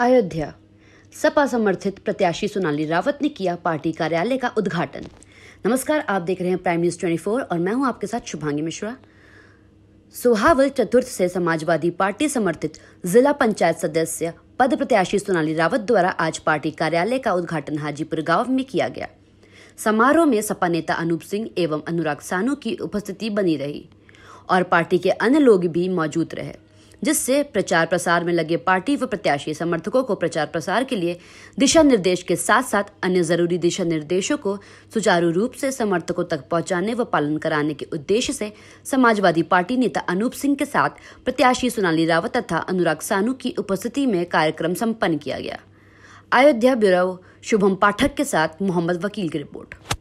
अयोध्या सपा समर्थित प्रत्याशी सोनाली रावत ने किया पार्टी कार्यालय का उद्घाटन नमस्कार आप देख रहे हैं प्राइम न्यूज 24 और मैं हूं आपके साथ शुभांगी मिश्रा सुहावल चतुर्थ से समाजवादी पार्टी समर्थित जिला पंचायत सदस्य पद प्रत्याशी सोनाली रावत द्वारा आज पार्टी कार्यालय का उद्घाटन हाजीपुर गांव में किया गया समारोह में सपा नेता अनूप सिंह एवं अनुराग सानू की उपस्थिति बनी रही और पार्टी के अन्य लोग भी मौजूद रहे जिससे प्रचार प्रसार में लगे पार्टी व प्रत्याशी समर्थकों को प्रचार प्रसार के लिए दिशा निर्देश के साथ साथ अन्य जरूरी दिशा निर्देशों को सुचारू रूप से समर्थकों तक पहुंचाने व पालन कराने के उद्देश्य से समाजवादी पार्टी नेता अनूप सिंह के साथ प्रत्याशी सोनाली रावत तथा अनुराग सानू की उपस्थिति में कार्यक्रम सम्पन्न किया गया अयोध्या ब्यूरो शुभम पाठक के साथ मोहम्मद वकील की रिपोर्ट